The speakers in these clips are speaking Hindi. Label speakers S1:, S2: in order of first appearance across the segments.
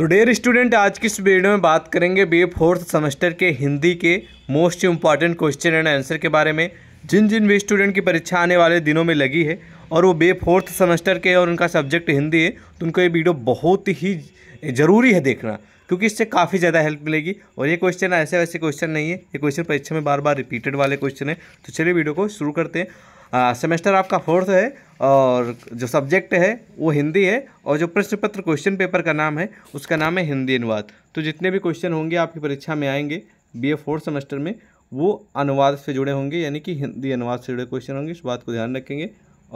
S1: तो डेयर स्टूडेंट आज की इस वीडियो में बात करेंगे बी फोर्थ सेमेस्टर के हिंदी के most important question and answer के बारे में जिन जिन भी स्टूडेंट की परीक्षा आने वाले दिनों में लगी है और वो बे फोर्थ सेमेस्टर के और उनका सब्जेक्ट हिंदी है तो उनको ये वीडियो बहुत ही ज़रूरी है देखना क्योंकि इससे काफ़ी ज़्यादा हेल्प मिलेगी और ये क्वेश्चन ऐसे वैसे क्वेश्चन नहीं है ये क्वेश्चन परीक्षा में बार बार रिपीटेड वाले क्वेश्चन है तो चलिए वीडियो को शुरू करते हैं सेमेस्टर आपका फोर्थ है और जो सब्जेक्ट है वो हिंदी है और जो प्रश्न पत्र क्वेश्चन पेपर का नाम है उसका नाम है हिंदी अनुवाद तो जितने भी क्वेश्चन होंगे आपकी परीक्षा में आएंगे बी ए फोर्थ सेमेस्टर में वो अनुवाद से जुड़े होंगे यानी कि हिंदी अनुवाद से जुड़े क्वेश्चन होंगे इस बात को ध्यान रखेंगे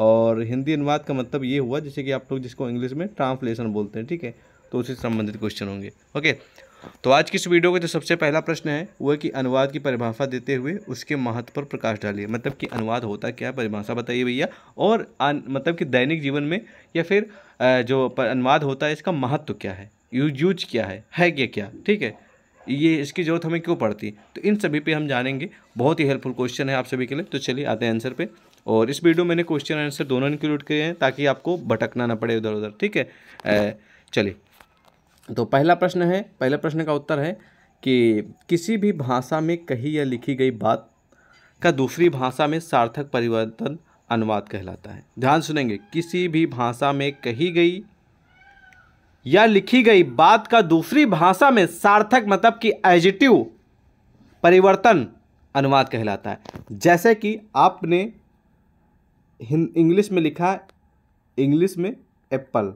S1: और हिंदी अनुवाद का मतलब ये हुआ जैसे कि आप लोग जिसको इंग्लिश में ट्रांसलेशन बोलते हैं ठीक है तो उससे संबंधित क्वेश्चन होंगे ओके तो आज की इस वीडियो का जो सबसे पहला प्रश्न है वो है कि अनुवाद की परिभाषा देते हुए उसके महत्व पर प्रकाश डालिए मतलब कि अनुवाद होता क्या है परिभाषा बताइए भैया और आन, मतलब कि दैनिक जीवन में या फिर जो अनुवाद होता है इसका महत्व क्या है यूज यूज क्या है है क्या क्या ठीक है ये इसकी ज़रूरत हमें क्यों पड़ती तो इन सभी पर हम जानेंगे बहुत ही हेल्पफुल क्वेश्चन है आप सभी के लिए तो चलिए आते हैं आंसर पर और इस वीडियो मैंने क्वेश्चन आंसर दोनों इंक्लूड किए हैं ताकि आपको भटकना ना पड़े उधर उधर ठीक है चलिए तो पहला प्रश्न है पहला प्रश्न का उत्तर है कि किसी भी भाषा में कही या लिखी गई बात का दूसरी भाषा में सार्थक परिवर्तन अनुवाद कहलाता है ध्यान सुनेंगे किसी भी भाषा में कही गई या लिखी गई बात का दूसरी भाषा में सार्थक मतलब कि एजिटिव परिवर्तन अनुवाद कहलाता है जैसे कि आपने इंग्लिश में लिखा इंग्लिश में एप्पल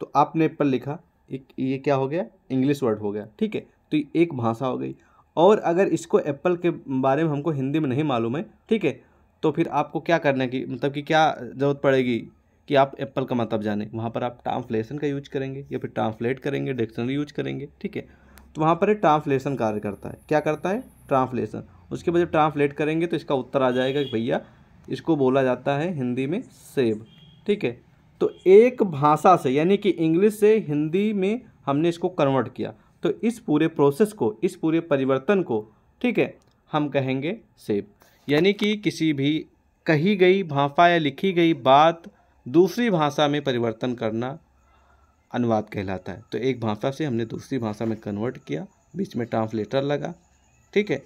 S1: तो आपने एप्पल लिखा एक ये क्या हो गया इंग्लिश वर्ड हो गया ठीक है तो एक भाषा हो गई और अगर इसको एप्पल के बारे में हमको हिंदी में नहीं मालूम है ठीक है तो फिर आपको क्या करने की मतलब कि क्या ज़रूरत पड़ेगी कि आप एप्पल का मतलब जाने वहाँ पर आप ट्रांसलेशन का यूज करेंगे या फिर ट्रांसलेट करेंगे डिक्शनरी यूज करेंगे ठीक है तो वहाँ पर ट्रांसलेशन कार्य करता है क्या करता है ट्रांसलेशन उसके बाद जब ट्रांसलेट करेंगे तो इसका उत्तर आ जाएगा कि भैया इसको बोला जाता है हिंदी में सेब ठीक है तो एक भाषा से यानी कि इंग्लिश से हिंदी में हमने इसको कन्वर्ट किया तो इस पूरे प्रोसेस को इस पूरे परिवर्तन को ठीक है हम कहेंगे सेव यानी कि किसी भी कही गई भाषा या लिखी गई बात दूसरी भाषा में परिवर्तन करना अनुवाद कहलाता है तो एक भाषा से हमने दूसरी भाषा में कन्वर्ट किया बीच में ट्रांसलेटर लगा ठीक है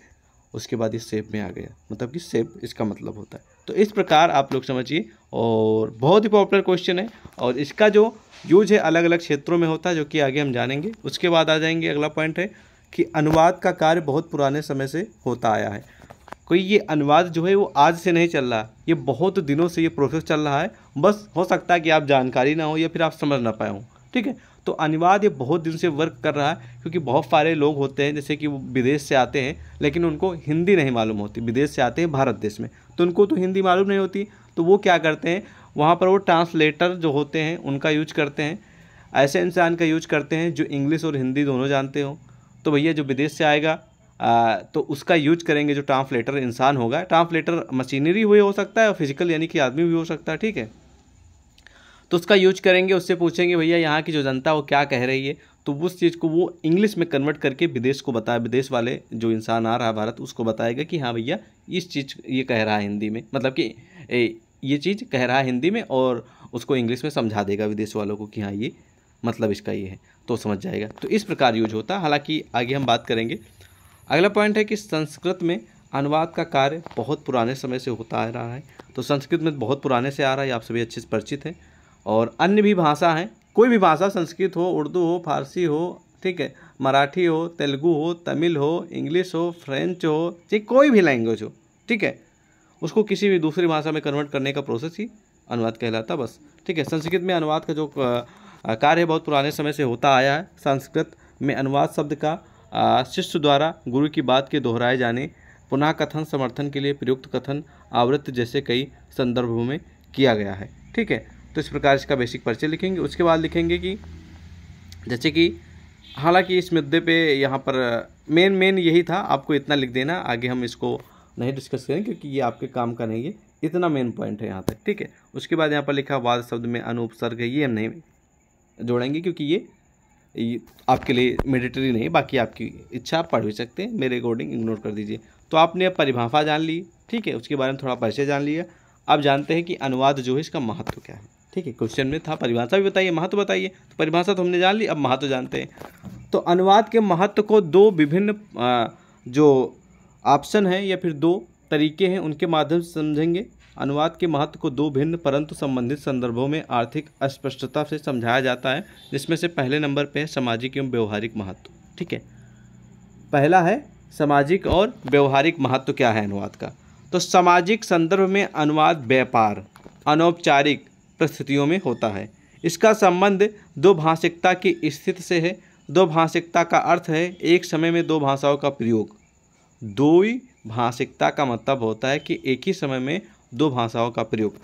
S1: उसके बाद ये सेप में आ गया मतलब कि सेप इसका मतलब होता है तो इस प्रकार आप लोग समझिए और बहुत ही पॉपुलर क्वेश्चन है और इसका जो यूज है अलग अलग क्षेत्रों में होता है जो कि आगे हम जानेंगे उसके बाद आ जाएंगे अगला पॉइंट है कि अनुवाद का कार्य बहुत पुराने समय से होता आया है कोई ये अनुवाद जो है वो आज से नहीं चल रहा ये बहुत दिनों से ये प्रोसेस चल रहा है बस हो सकता है कि आप जानकारी ना हो या फिर आप समझ ना पाए हो ठीक है तो अनिवार्य बहुत दिन से वर्क कर रहा है क्योंकि बहुत सारे लोग होते हैं जैसे कि वो विदेश से आते हैं लेकिन उनको हिंदी नहीं मालूम होती विदेश से आते हैं भारत देश में तो उनको तो हिंदी मालूम नहीं होती तो वो क्या करते हैं वहाँ पर वो ट्रांसलेटर जो होते हैं उनका यूज करते हैं ऐसे इंसान का यूज करते हैं जो इंग्लिश और हिंदी दोनों जानते हो तो भैया जो विदेश से आएगा आ, तो उसका यूज करेंगे जो ट्रांसलेटर इंसान होगा ट्रांसलेटर मशीनरी हुए हो सकता है और फिजिकल यानी कि आदमी भी हो सकता है ठीक है तो उसका यूज करेंगे उससे पूछेंगे भैया यहाँ की जो जनता वो क्या कह रही है तो उस चीज़ को वो इंग्लिश में कन्वर्ट करके विदेश को बताए विदेश वाले जो इंसान आ रहा है भारत उसको बताएगा कि हाँ भैया इस चीज़ ये कह रहा है हिंदी में मतलब कि ए, ये चीज़ कह रहा है हिंदी में और उसको इंग्लिश में समझा देगा विदेश वालों को कि हाँ ये मतलब इसका ये है तो समझ जाएगा तो इस प्रकार यूज होता है हालांकि आगे हम बात करेंगे अगला पॉइंट है कि संस्कृत में अनुवाद का कार्य बहुत पुराने समय से होता आ रहा है तो संस्कृत में बहुत पुराने से आ रहा है आप सभी अच्छे से परिचित हैं और अन्य भी भाषा हैं कोई भी भाषा संस्कृत हो उर्दू हो फारसी हो ठीक है मराठी हो तेलुगू हो तमिल हो इंग्लिश हो फ्रेंच हो चाहे कोई भी लैंग्वेज हो ठीक है उसको किसी भी दूसरी भाषा में कन्वर्ट करने का प्रोसेस ही अनुवाद कहलाता बस ठीक है संस्कृत में अनुवाद का जो कार्य बहुत पुराने समय से होता आया है संस्कृत में अनुवाद शब्द का शिष्य द्वारा गुरु की बात के दोहराए जाने पुनः कथन समर्थन के लिए प्रयुक्त कथन आवृत्त जैसे कई संदर्भों में किया गया है ठीक है तो इस प्रकार इसका बेसिक परिचय लिखेंगे उसके बाद लिखेंगे कि जैसे कि हालांकि इस मुद्दे पे यहाँ पर मेन मेन यही था आपको इतना लिख देना आगे हम इसको नहीं डिस्कस करेंगे क्योंकि ये आपके काम का नहीं है इतना मेन पॉइंट है यहाँ तक ठीक है उसके बाद यहाँ पर लिखा वाद शब्द में अनुपसर्ग है ये हम नहीं जोड़ेंगे क्योंकि ये, ये आपके लिए मेडिटरी नहीं बाकी आपकी इच्छा आप पढ़ भी सकते हैं मेरे अकॉर्डिंग इग्नोर कर दीजिए तो आपने अब परिभाषा जान ली ठीक है उसके बारे में थोड़ा परिचय जान लिया अब जानते हैं कि अनुवाद जो है इसका महत्व क्या है ठीक है क्वेश्चन में था परिभाषा भी बताइए महत्व बताइए तो परिभाषा तो हमने जान ली अब महत्व जानते हैं तो अनुवाद के महत्व को दो विभिन्न जो ऑप्शन हैं या फिर दो तरीके हैं उनके माध्यम से समझेंगे अनुवाद के महत्व को दो भिन्न परंतु संबंधित संदर्भों में आर्थिक अस्पष्टता से समझाया जाता है जिसमें से पहले नंबर पे है सामाजिक एवं व्यवहारिक महत्व ठीक है पहला है सामाजिक और व्यवहारिक महत्व क्या है अनुवाद का तो सामाजिक संदर्भ में अनुवाद व्यापार अनौपचारिक परिस्थितियों में होता है इसका संबंध दो भाषिकता की स्थिति से है दो भाषिकता का अर्थ है एक समय में दो भाषाओं का प्रयोग दो ही भाषिकता का मतलब होता है कि एक ही समय में दो भाषाओं का प्रयोग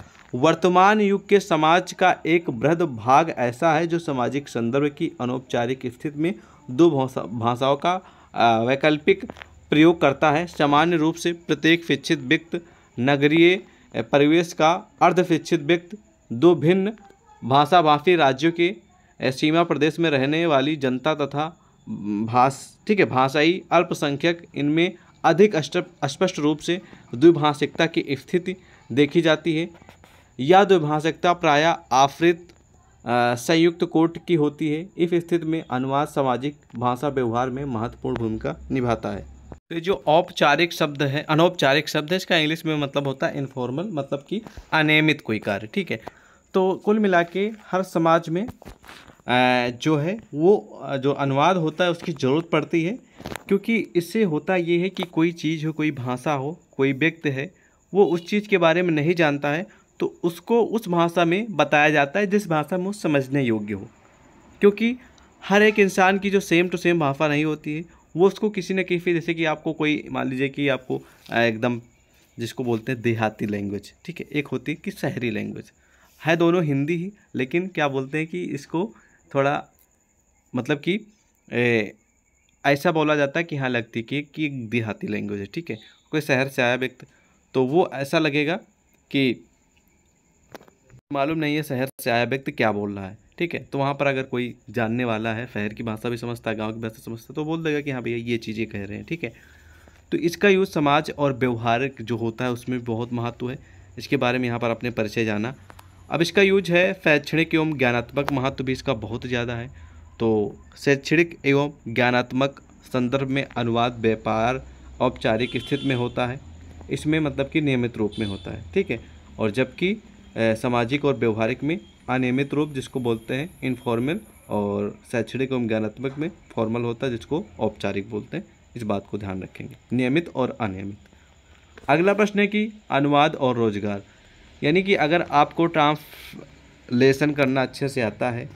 S1: वर्तमान युग के समाज का एक बृहद भाग ऐसा है जो सामाजिक संदर्भ की अनौपचारिक स्थिति में दो भाषाओं का वैकल्पिक प्रयोग करता है सामान्य रूप से प्रत्येक शिक्षित व्यक्ति नगरीय परिवेश का अर्धशिक्षित व्यक्ति दो भिन्न भाषाभाषी राज्यों के सीमा प्रदेश में रहने वाली जनता तथा भाष ठीक है भाषाई अल्पसंख्यक इनमें अधिक स्पष्ट रूप से द्विभाषिकता की स्थिति देखी जाती है यह द्विभाषिकता प्रायः आफ्रित संयुक्त कोट की होती है इस स्थिति में अनुवाद सामाजिक भाषा व्यवहार में महत्वपूर्ण भूमिका निभाता है तो जो औपचारिक शब्द है अनौपचारिक शब्द है इसका इंग्लिश में मतलब होता है इनफॉर्मल मतलब कि अनियमित कोई कार्य ठीक है तो कुल मिला के हर समाज में जो है वो जो अनुवाद होता है उसकी ज़रूरत पड़ती है क्योंकि इससे होता ये है कि कोई चीज़ हो कोई भाषा हो कोई व्यक्ति है वो उस चीज़ के बारे में नहीं जानता है तो उसको उस भाषा में बताया जाता है जिस भाषा में वो समझने योग्य हो क्योंकि हर एक इंसान की जो सेम टू सेम भाषा नहीं होती है वो उसको किसी न किसी जैसे कि आपको कोई मान लीजिए कि आपको एकदम जिसको बोलते हैं देहाती लैंग्वेज ठीक है एक होती है कि शहरी लैंग्वेज है दोनों हिंदी ही लेकिन क्या बोलते हैं कि इसको थोड़ा मतलब कि ऐसा बोला जाता है कि हाँ लगती कि कि देहाती लैंग्वेज है ठीक है कोई शहर से आया व्यक्ति तो वो ऐसा लगेगा कि मालूम नहीं है शहर से आया व्यक्ति क्या बोल रहा है ठीक है तो वहाँ पर अगर कोई जानने वाला है शहर की भाषा भी समझता है गाँव की भाषा समझता है तो बोल देगा कि हाँ भैया ये चीज़ें कह रहे हैं ठीक है तो इसका यूज़ समाज और व्यवहारिक जो होता है उसमें बहुत महत्व है इसके बारे में यहाँ पर अपने परिचय जाना अब इसका यूज है शैक्षणिक एवं ज्ञानात्मक महत्व भी इसका बहुत ज़्यादा है तो शैक्षणिक एवं ज्ञानात्मक संदर्भ में अनुवाद व्यापार औपचारिक स्थिति में होता है इसमें मतलब कि नियमित रूप में होता है ठीक है और जबकि सामाजिक और व्यवहारिक में अनियमित रूप जिसको बोलते हैं इनफॉर्मल और शैक्षणिक एवं ज्ञानात्मक में फॉर्मल होता है जिसको औपचारिक बोलते हैं इस बात को ध्यान रखेंगे नियमित और अनियमित अगला प्रश्न है कि अनुवाद और रोजगार यानी कि अगर आपको ट्रांसलेशन करना अच्छे से आता है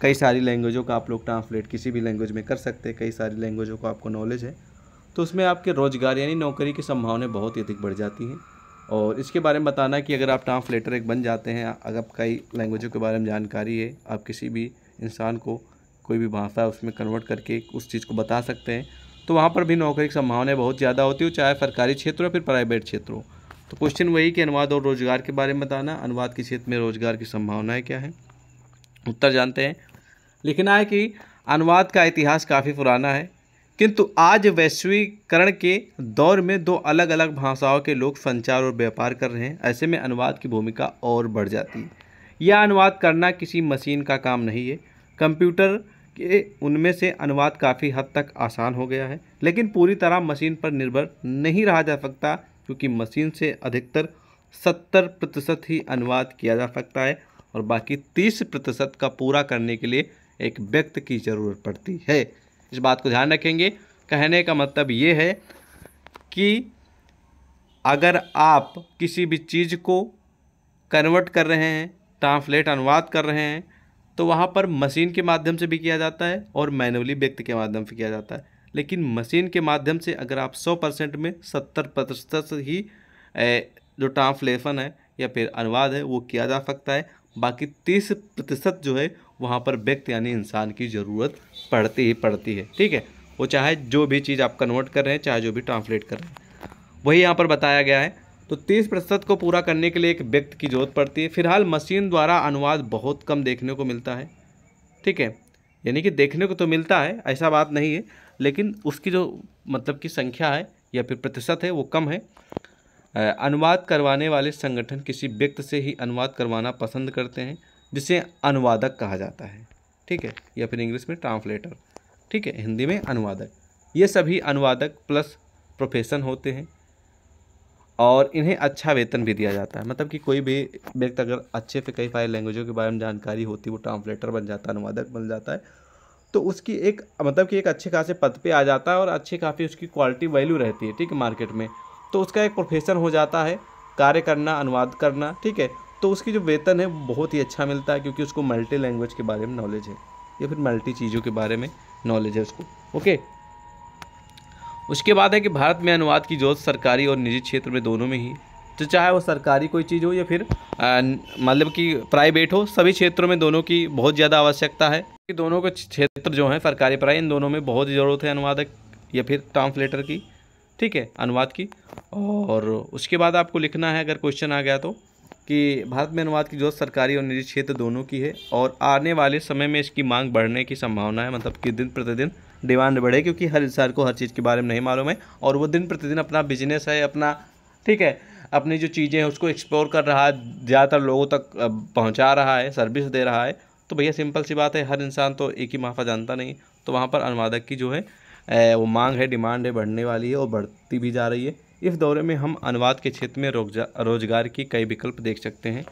S1: कई सारी लैंग्वेजों का आप लोग ट्रांसलेट किसी भी लैंग्वेज में कर सकते हैं कई सारी लैंग्वेजों को आपको नॉलेज है तो उसमें आपके रोज़गार यानी नौकरी की संभावनाएँ बहुत ही अधिक बढ़ जाती हैं और इसके बारे में बताना कि अगर आप ट्रांसलेटर एक बन जाते हैं अगर आप कई लैंग्वेजों के बारे में जानकारी है आप किसी भी इंसान को कोई भी भाषा उसमें कन्वर्ट करके उस चीज़ को बता सकते हैं तो वहाँ पर भी नौकरी की संभावनाएँ बहुत ज़्यादा होती हो चाहे सरकारी क्षेत्र हो फिर प्राइवेट क्षेत्र हो तो क्वेश्चन वही कि अनुवाद और रोजगार के बारे में बताना अनुवाद के क्षेत्र में रोजगार की संभावनाएँ क्या है उत्तर जानते हैं लिखना है कि अनुवाद का इतिहास काफ़ी पुराना है किंतु आज वैश्वीकरण के दौर में दो अलग अलग भाषाओं के लोग संचार और व्यापार कर रहे हैं ऐसे में अनुवाद की भूमिका और बढ़ जाती है यह अनुवाद करना किसी मशीन का काम नहीं है कंप्यूटर के उनमें से अनुवाद काफ़ी हद तक आसान हो गया है लेकिन पूरी तरह मशीन पर निर्भर नहीं रहा जा सकता क्योंकि मशीन से अधिकतर सत्तर प्रतिशत ही अनुवाद किया जा सकता है और बाकी तीस प्रतिशत का पूरा करने के लिए एक व्यक्ति की ज़रूरत पड़ती है इस बात को ध्यान रखेंगे कहने का मतलब ये है कि अगर आप किसी भी चीज़ को कन्वर्ट कर रहे हैं ट्रांसलेट अनुवाद कर रहे हैं तो वहाँ पर मशीन के माध्यम से भी किया जाता है और मैनुअली व्यक्ति के माध्यम से किया जाता है लेकिन मशीन के माध्यम से अगर आप सौ परसेंट में सत्तर प्रतिशत ही जो ट्रांसलेशन है या फिर अनुवाद है वो किया जा सकता है बाकी तीस प्रतिशत जो है वहाँ पर व्यक्ति यानी इंसान की ज़रूरत पड़ती ही पड़ती है ठीक है वो चाहे जो भी चीज़ आप कन्वर्ट कर रहे हैं चाहे जो भी ट्रांसलेट कर रहे हैं वही यहाँ पर बताया गया है तो तीस प्रतिशत को पूरा करने के लिए एक व्यक्ति की ज़रूरत पड़ती है फिलहाल मशीन द्वारा अनुवाद बहुत कम देखने को मिलता है ठीक है यानी कि देखने को तो मिलता है ऐसा बात नहीं है लेकिन उसकी जो मतलब की संख्या है या फिर प्रतिशत है वो कम है अनुवाद करवाने वाले संगठन किसी व्यक्ति से ही अनुवाद करवाना पसंद करते हैं जिसे अनुवादक कहा जाता है ठीक है या फिर इंग्लिश में ट्रांसलेटर ठीक है हिंदी में अनुवादक ये सभी अनुवादक प्लस प्रोफेशन होते हैं और इन्हें अच्छा वेतन भी दिया जाता है मतलब कि कोई भी व्यक्ति अगर अच्छे से कई सारे लैंग्वेजों के बारे में जानकारी होती है वो ट्रांसलेटर बन जाता है अनुवादक बन जाता है तो उसकी एक मतलब कि एक अच्छे खासे पद पे आ जाता है और अच्छी काफ़ी उसकी क्वालिटी वैल्यू रहती है ठीक है मार्केट में तो उसका एक प्रोफेशन हो जाता है कार्य करना अनुवाद करना ठीक है तो उसकी जो वेतन है बहुत ही अच्छा मिलता है क्योंकि उसको मल्टी लैंग्वेज के बारे में नॉलेज है या फिर मल्टी चीज़ों के बारे में नॉलेज है उसको ओके उसके बाद है कि भारत में अनुवाद की जोत सरकारी और निजी क्षेत्र में दोनों में ही तो चाहे वो सरकारी कोई चीज़ हो या फिर मतलब कि प्राइवेट हो सभी क्षेत्रों में दोनों की बहुत ज़्यादा आवश्यकता है कि दोनों के क्षेत्र जो हैं सरकारी पढ़ाई इन दोनों में बहुत ही ज़रूरत है अनुवादक या फिर ट्रांसलेटर की ठीक है अनुवाद की और उसके बाद आपको लिखना है अगर क्वेश्चन आ गया तो कि भारत में अनुवाद की जरूरत सरकारी और निजी क्षेत्र दोनों की है और आने वाले समय में इसकी मांग बढ़ने की संभावना है मतलब कि दिन प्रतिदिन डिमांड बढ़े क्योंकि हर इंसान को हर चीज़ के बारे में नहीं मालूम है और वो दिन प्रतिदिन अपना बिजनेस है अपना ठीक है अपनी जो चीज़ें हैं उसको एक्सप्लोर कर रहा है ज़्यादातर लोगों तक पहुंचा रहा है सर्विस दे रहा है तो भैया सिंपल सी बात है हर इंसान तो एक ही माफा जानता नहीं तो वहाँ पर अनुवादक की जो है वो मांग है डिमांड है बढ़ने वाली है और बढ़ती भी जा रही है इस दौरे में हम अनुवाद के क्षेत्र में रोजगार की कई विकल्प देख सकते हैं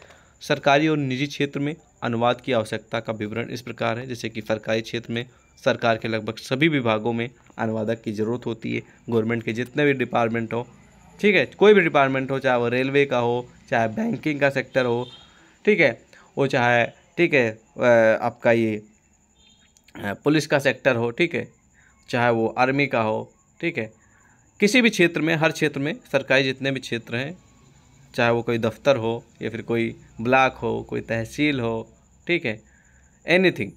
S1: सरकारी और निजी क्षेत्र में अनुवाद की आवश्यकता का विवरण इस प्रकार है जैसे कि सरकारी क्षेत्र में सरकार के लगभग सभी विभागों में अनुवादक की ज़रूरत होती है गवर्नमेंट के जितने भी डिपार्टमेंट हो ठीक है कोई भी डिपार्टमेंट हो चाहे वो रेलवे का हो चाहे बैंकिंग का सेक्टर हो ठीक है वो चाहे ठीक है आपका ये पुलिस का सेक्टर हो ठीक है चाहे वो आर्मी का हो ठीक है किसी भी क्षेत्र में हर क्षेत्र में सरकारी जितने भी क्षेत्र हैं चाहे वो कोई दफ्तर हो या फिर कोई ब्लॉक हो कोई तहसील हो ठीक है एनीथिंग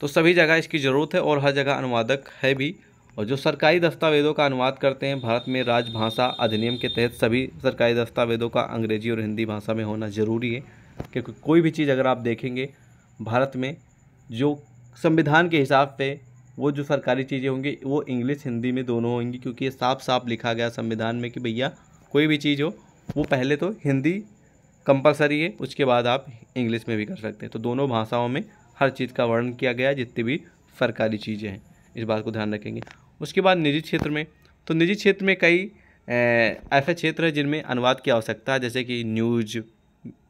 S1: तो सभी जगह इसकी ज़रूरत है और हर जगह अनुवादक है भी और जो सरकारी दस्तावेज़ों का अनुवाद करते हैं भारत में राजभाषा अधिनियम के तहत सभी सरकारी दस्तावेज़ों का अंग्रेजी और हिंदी भाषा में होना ज़रूरी है क्योंकि कोई भी चीज़ अगर आप देखेंगे भारत में जो संविधान के हिसाब से वो जो सरकारी चीज़ें होंगी वो इंग्लिश हिंदी में दोनों होंगी क्योंकि ये साफ साफ लिखा गया संविधान में कि भैया कोई भी चीज़ हो वो पहले तो हिंदी कंपलसरी है उसके बाद आप इंग्लिश में भी कर सकते हैं तो दोनों भाषाओं में हर चीज़ का वर्णन किया गया जितनी भी सरकारी चीज़ें हैं इस बात को ध्यान रखेंगे उसके बाद निजी क्षेत्र में तो निजी क्षेत्र में कई ऐसे क्षेत्र हैं जिनमें अनुवाद की आवश्यकता है जैसे कि न्यूज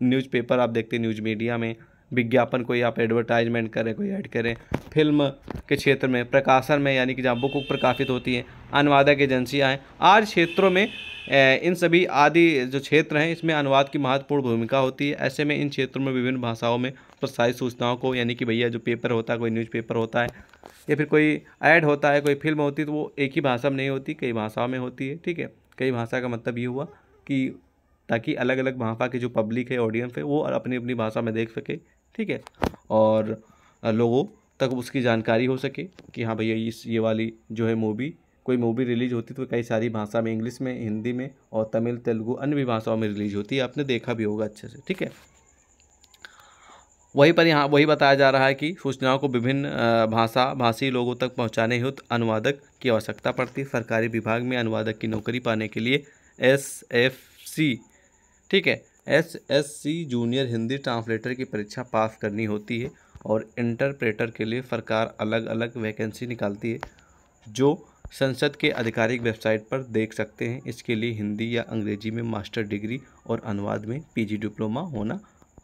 S1: न्यूज़पेपर आप देखते हैं न्यूज़ मीडिया में विज्ञापन कोई आप एडवर्टाइजमेंट करें कोई ऐड करें फिल्म के क्षेत्र में प्रकाशन में यानी कि जहाँ बुक प्रकाशित होती है अनुवादक एजेंसियाँ हैं आज क्षेत्रों में इन सभी आदि जो क्षेत्र हैं इसमें अनुवाद की महत्वपूर्ण भूमिका होती है ऐसे में इन क्षेत्रों में विभिन्न भाषाओं में प्रसारित सूचनाओं को यानी कि भैया जो पेपर होता है कोई न्यूज़पेपर होता है या फिर कोई ऐड होता है कोई फिल्म होती है तो वो एक ही भाषा में नहीं होती कई भाषाओं में होती है ठीक है कई भाषा का मतलब ये हुआ कि ताकि अलग अलग भाषा के जो पब्लिक है ऑडियंस है वो अपनी अपनी भाषा में देख सके ठीक है और लोगों तक उसकी जानकारी हो सके कि हाँ भैया इस ये वाली जो है मूवी कोई मूवी रिलीज होती तो कई सारी भाषा में इंग्लिश में हिंदी में और तमिल तेलुगू अन्य भी भाषाओं में रिलीज होती है आपने देखा भी होगा अच्छे से ठीक है वहीं पर यहाँ वही बताया जा रहा है कि सूचनाओं को विभिन्न भाषा भाषी लोगों तक पहुँचाने हेतु अनुवादक की आवश्यकता पड़ती है सरकारी विभाग में अनुवादक की नौकरी पाने के लिए एस एफ सी ठीक है S S C junior Hindi translator की परीक्षा पास करनी होती है और इंटरप्रेटर के लिए सरकार अलग अलग वैकेंसी निकालती है जो संसद के आधिकारिक वेबसाइट पर देख सकते हैं इसके लिए हिंदी या अंग्रेजी में मास्टर डिग्री और अनुवाद में पीजी डिप्लोमा होना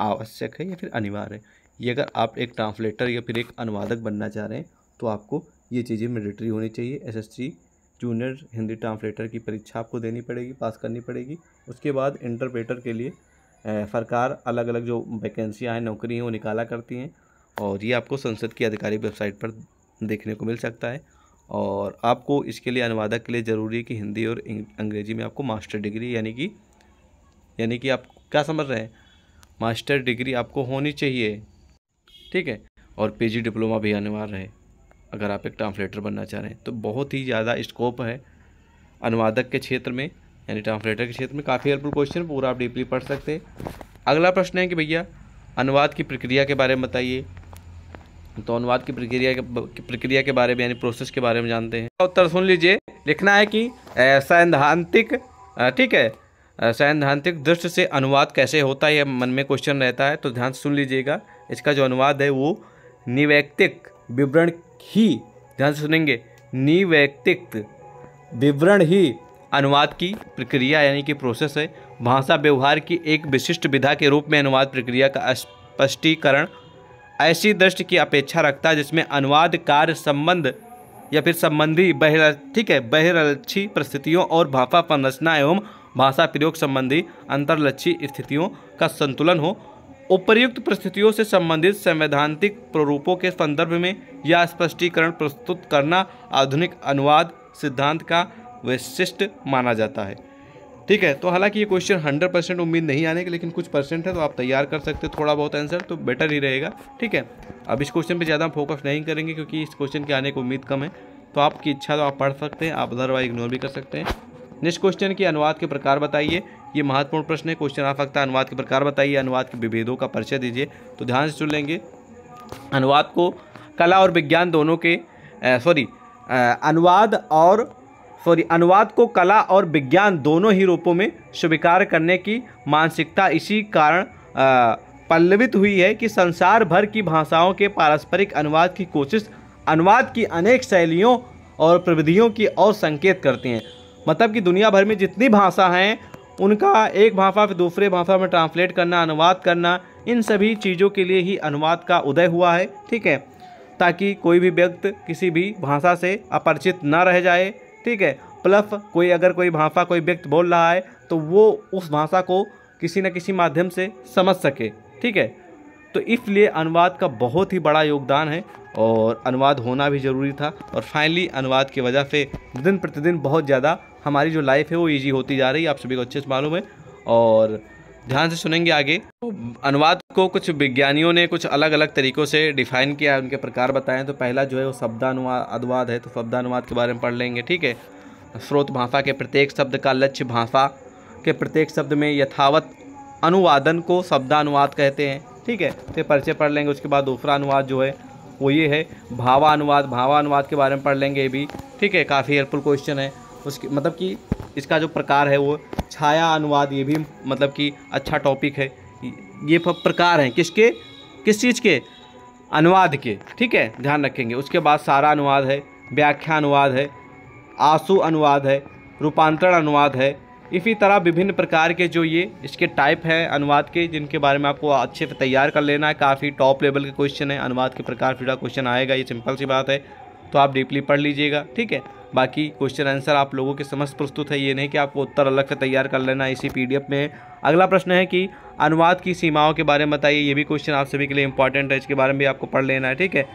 S1: आवश्यक है या फिर अनिवार्य है ये अगर आप एक ट्रांसलेटर या फिर एक अनुवादक बनना चाह रहे हैं तो आपको ये चीज़ें मेडिटरी होनी चाहिए एसएससी जूनियर हिंदी ट्रांसलेटर की परीक्षा आपको देनी पड़ेगी पास करनी पड़ेगी उसके बाद इंटरप्रेटर के लिए सरकार अलग अलग जो वैकेंसियाँ हैं नौकरी हैं वो निकाला करती हैं और ये आपको संसद की आधिकारिक वेबसाइट पर देखने को मिल सकता है और आपको इसके लिए अनुवादक के लिए ज़रूरी है कि हिंदी और अंग्रेज़ी में आपको मास्टर डिग्री यानी कि यानी कि आप क्या समझ रहे हैं मास्टर डिग्री आपको होनी चाहिए ठीक है और पीजी डिप्लोमा भी अनिवार्य है अगर आप एक ट्रांसलेटर बनना चाह रहे हैं तो बहुत ही ज़्यादा स्कोप है अनुवादक के क्षेत्र में यानी ट्रांसलेटर के क्षेत्र में काफ़ी हेल्पफुल क्वेश्चन पूरा आप डीपली पढ़ सकते हैं अगला प्रश्न है कि भैया अनुवाद की प्रक्रिया के बारे में बताइए तो अनुवाद की प्रक्रिया के प्रक्रिया के बारे में यानी प्रोसेस के बारे में जानते हैं उत्तर सुन लीजिए लिखना है कि सैद्धांतिक ठीक है सैद्धांतिक दृष्टि से अनुवाद कैसे होता है मन में क्वेश्चन रहता है तो ध्यान सुन लीजिएगा इसका जो अनुवाद है वो निवैक्तिक विवरण ही ध्यान से सुनेंगे निवैक्तिक विवरण ही अनुवाद की प्रक्रिया यानी कि प्रोसेस है भाषा व्यवहार की एक विशिष्ट विधा के रूप में अनुवाद प्रक्रिया का स्पष्टीकरण ऐसी दृष्टि की अपेक्षा रखता है जिसमें अनुवाद कार्य संबंध या फिर संबंधी बहर ठीक है बहिरलक्षी परिस्थितियों और भाषा संरचना एवं भाषा प्रयोग संबंधी अंतरलक्षी स्थितियों का संतुलन हो उपर्युक्त परिस्थितियों से संबंधित संवैधानिक प्रारूपों के संदर्भ में यह स्पष्टीकरण प्रस्तुत करना आधुनिक अनुवाद सिद्धांत का वैशिष्ट माना जाता है ठीक है तो हालांकि ये क्वेश्चन हंड्रेड परसेंट उम्मीद नहीं आने के लेकिन कुछ परसेंट है तो आप तैयार कर सकते थोड़ा बहुत आंसर तो बेटर ही रहेगा ठीक है अब इस क्वेश्चन पे ज़्यादा फोकस नहीं करेंगे क्योंकि इस क्वेश्चन के आने की उम्मीद कम है तो आपकी इच्छा तो आप पढ़ सकते हैं आप अदरवाइज इग्नोर भी कर सकते हैं नेक्स्ट क्वेश्चन की अनुवाद के प्रकार बताइए ये महत्वपूर्ण प्रश्न है क्वेश्चन आ सकता है अनुवाद के प्रकार बताइए अनुवाद के विभेदों का परिचय दीजिए तो ध्यान से चुन लेंगे अनुवाद को कला और विज्ञान दोनों के सॉरी अनुवाद और सॉरी अनुवाद को कला और विज्ञान दोनों ही रूपों में स्वीकार करने की मानसिकता इसी कारण पल्लवित हुई है कि संसार भर की भाषाओं के पारस्परिक अनुवाद की कोशिश अनुवाद की अनेक शैलियों और प्रविधियों की और संकेत करते हैं मतलब कि दुनिया भर में जितनी भाषा हैं उनका एक भाषा फिर दूसरे भाषा में ट्रांसलेट करना अनुवाद करना इन सभी चीज़ों के लिए ही अनुवाद का उदय हुआ है ठीक है ताकि कोई भी व्यक्ति किसी भी भाषा से अपरिचित ना रह जाए ठीक है प्लस कोई अगर कोई भाषा कोई व्यक्ति बोल रहा है तो वो उस भाषा को किसी न किसी माध्यम से समझ सके ठीक है तो इसलिए अनुवाद का बहुत ही बड़ा योगदान है और अनुवाद होना भी ज़रूरी था और फाइनली अनुवाद की वजह से दिन प्रतिदिन बहुत ज़्यादा हमारी जो लाइफ है वो ईजी होती जा रही है आप सभी को अच्छे से मालूम है और ध्यान से सुनेंगे आगे तो अनुवाद को कुछ विज्ञानियों ने कुछ अलग अलग तरीक़ों से डिफाइन किया उनके प्रकार बताएं तो पहला जो है वो शब्दानुवाद अनुवाद है तो शब्दानुवाद के बारे में पढ़ लेंगे ठीक है स्रोत भाषा के प्रत्येक शब्द का लक्ष्य भाषा के प्रत्येक शब्द में यथावत अनुवादन को शब्दानुवाद कहते हैं ठीक है फिर तो पर्चे पढ़ लेंगे उसके बाद दूसरा अनुवाद जो है वो ये है भावानुवाद भावानुवाद के बारे में पढ़ लेंगे ये भी ठीक है काफ़ी हेल्पफुल क्वेश्चन है उसके मतलब कि इसका जो प्रकार है वो छाया अनुवाद ये भी मतलब कि अच्छा टॉपिक है ये प्रकार हैं किसके किस चीज़ के अनुवाद के ठीक है ध्यान रखेंगे उसके बाद सारा अनुवाद है व्याख्या अनुवाद है आंसू अनुवाद है रूपांतरण अनुवाद है इसी तरह विभिन्न प्रकार के जो ये इसके टाइप हैं अनुवाद के जिनके बारे में आपको अच्छे से तैयार कर लेना है काफ़ी टॉप लेवल के क्वेश्चन है अनुवाद के प्रकार फिर क्वेश्चन आएगा ये सिंपल सी बात है तो आप डीपली पढ़ लीजिएगा ठीक है बाकी क्वेश्चन आंसर आप लोगों के समझ प्रस्तुत है ये नहीं कि आपको उत्तर अलग से तैयार कर लेना है इसी पी में अगला प्रश्न है कि अनुवाद की सीमाओं के बारे में बताइए ये भी क्वेश्चन आप सभी के लिए इंपॉर्टेंट है इसके बारे में भी आपको पढ़ लेना है ठीक है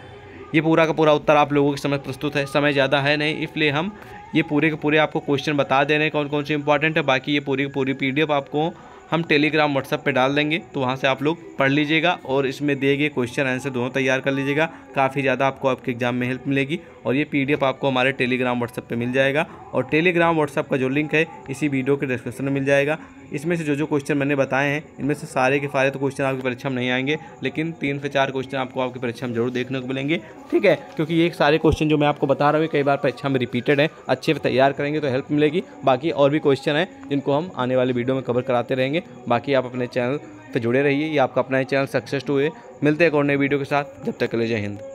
S1: ये पूरा का पूरा उत्तर आप लोगों के समझ प्रस्तुत है समय ज़्यादा है नहीं इसलिए हम ये पूरे के पूरे आपको क्वेश्चन बता दे रहे हैं कौन कौन से इंपॉर्टेंट है बाकी ये पूरी की पूरी पी आपको हम टेलीग्राम व्हाट्सएप पे डाल देंगे तो वहाँ से आप लोग पढ़ लीजिएगा और इसमें दिए गए क्वेश्चन आंसर दोनों तैयार कर लीजिएगा काफ़ी ज़्यादा आपको आपके एग्जाम में हेल्प मिलेगी और ये पीडीएफ आपको हमारे टेलीग्राम व्हाट्सएप पे मिल जाएगा और टेलीग्राम व्हाट्सएप का जो लिंक है इसी वीडियो के डिस्क्रिप्शन में मिल जाएगा इसमें से जो जो क्वेश्चन मैंने बताए हैं इनमें से सारे के सारे तो क्वेश्चन आपकी परीक्षा में नहीं आएंगे लेकिन तीन से चार क्वेश्चन आपको आपकी परीक्षा में जरूर देखने को मिलेंगे ठीक है क्योंकि ये सारे क्वेश्चन जो मैं आपको बता रहा हूँ कई बार परीक्षा में रिपीटेड है अच्छे से तैयार करेंगे तो हेल्प मिलेगी बाकी और भी क्वेश्चन हैं जिनको हम आने वाले वीडियो में कवर कराते रहेंगे बाकी आप अपने चैनल पर जुड़े रहिए या आपका अपना चैनल सक्सेस टू मिलते हैं एक और नए वीडियो के साथ जब तक ले जय हिंद